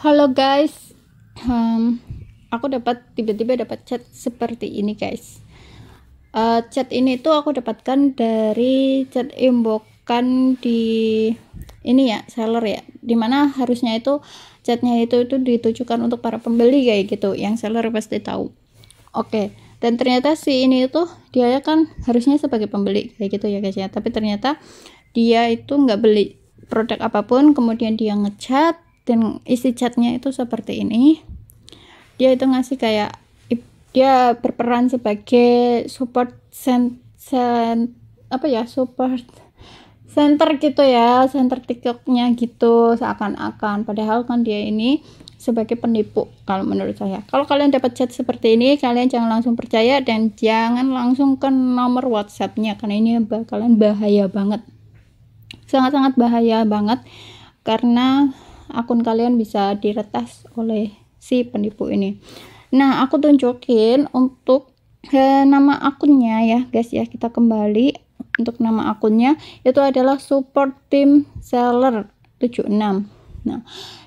Halo guys, um, aku dapat tiba-tiba dapat chat seperti ini guys. Uh, chat ini tuh aku dapatkan dari chat imbokan di ini ya seller ya, dimana harusnya itu chatnya itu itu ditujukan untuk para pembeli kayak gitu, yang seller pasti tahu. Oke, okay. dan ternyata si ini itu dia ya kan harusnya sebagai pembeli kayak gitu ya guys ya, tapi ternyata dia itu nggak beli produk apapun, kemudian dia ngechat dan isi chatnya itu seperti ini dia itu ngasih kayak dia berperan sebagai support center sen apa ya support center gitu ya center tiktoknya gitu seakan-akan padahal kan dia ini sebagai penipu kalau menurut saya kalau kalian dapat chat seperti ini kalian jangan langsung percaya dan jangan langsung ke nomor whatsappnya karena ini bakalan bahaya banget sangat-sangat bahaya banget karena akun kalian bisa diretas oleh si penipu ini nah aku tunjukin untuk eh, nama akunnya ya guys ya kita kembali untuk nama akunnya itu adalah support team seller 76 nah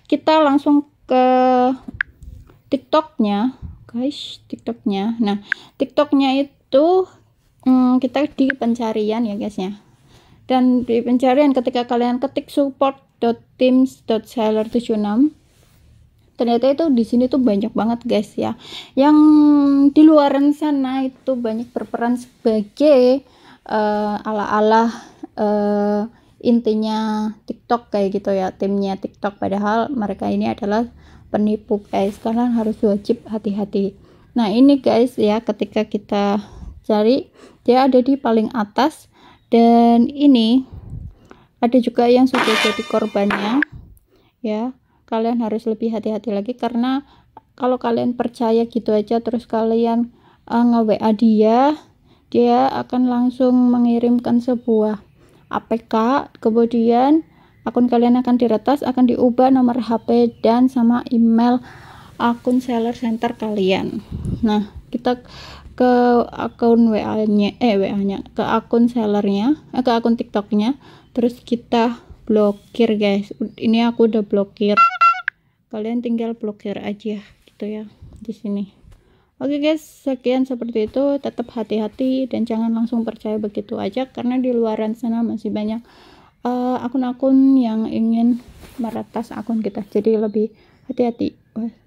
kita langsung ke tiktoknya guys tiktoknya nah tiktoknya itu hmm, kita di pencarian ya guys ya dan di pencarian ketika kalian ketik support.teams.seller76 ternyata itu di sini tuh banyak banget guys ya yang di luar sana itu banyak berperan sebagai uh, ala-ala uh, intinya TikTok kayak gitu ya timnya TikTok padahal mereka ini adalah penipu guys kalian harus wajib hati-hati nah ini guys ya ketika kita cari dia ada di paling atas dan ini ada juga yang sudah jadi korbannya ya kalian harus lebih hati-hati lagi karena kalau kalian percaya gitu aja terus kalian uh, eh, nge-WA dia dia akan langsung mengirimkan sebuah APK kemudian akun kalian akan diretas akan diubah nomor HP dan sama email akun seller center kalian. Nah, kita ke akun WA-nya eh WA-nya ke akun sellernya, eh, ke akun TikTok-nya, terus kita blokir, guys. Ini aku udah blokir. Kalian tinggal blokir aja gitu ya di sini. Oke guys, sekian seperti itu. Tetap hati-hati dan jangan langsung percaya begitu aja karena di luaran sana masih banyak eh, akun-akun uh, akun -akun yang ingin meretas akun kita. Jadi lebih hati-hati.